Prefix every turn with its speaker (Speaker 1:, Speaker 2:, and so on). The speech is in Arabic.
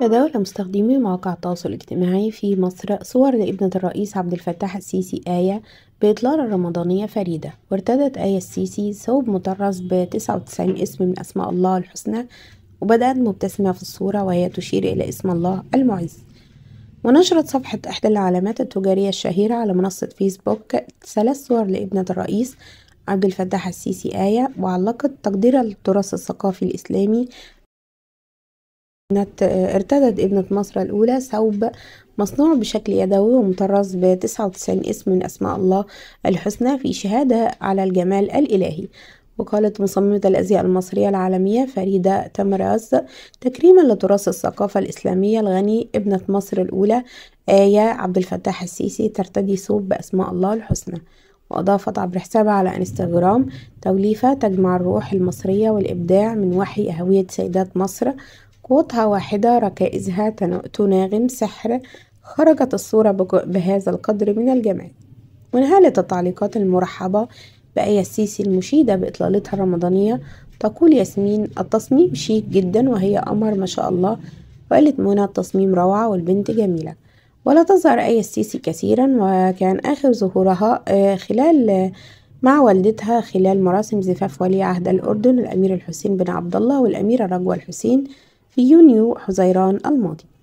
Speaker 1: تداول مستخدمي مواقع التواصل الاجتماعي في مصر صور لابنة الرئيس عبد الفتاح السيسي آية بإطلالة رمضانية فريدة وارتدت آية السيسي ثوب مطرز ب 99 اسم من أسماء الله الحسنى وبدأت مبتسمة في الصورة وهي تشير إلى اسم الله المعز ونشرت صفحة إحدى العلامات التجارية الشهيرة على منصة فيسبوك ثلاث صور لابنة الرئيس عبد الفتاح السيسي آية وعلقت تقدير التراث الثقافي الإسلامي ارتدت ابنة مصر الأولى ثوب مصنوع بشكل يدوي ومطرز ب 99 اسم من أسماء الله الحسنى في شهادة على الجمال الإلهي وقالت مصممة الأزياء المصرية العالمية فريدة تمراز تكريما لتراث الثقافة الإسلامية الغني ابنة مصر الأولى آية عبد الفتاح السيسي ترتدي ثوب بأسماء الله الحسنى وأضافت عبر حسابها على انستغرام توليفة تجمع الروح المصرية والإبداع من وحي هوية سيدات مصر قوتها واحدة ركائزها تناغم سحر خرجت الصورة بهذا القدر من الجمال وانهالت التعليقات المرحبة بأي السيسي المشيدة بإطلالتها الرمضانية تقول ياسمين التصميم شيك جدا وهي أمر ما شاء الله وقالت منى التصميم روعة والبنت جميلة ولا تظهر أي السيسي كثيرا وكان آخر ظهورها آه، خلال مع والدتها خلال مراسم زفاف ولي عهد الأردن الأمير الحسين بن عبد الله والأميرة رجوة الحسين في يونيو حزيران الماضي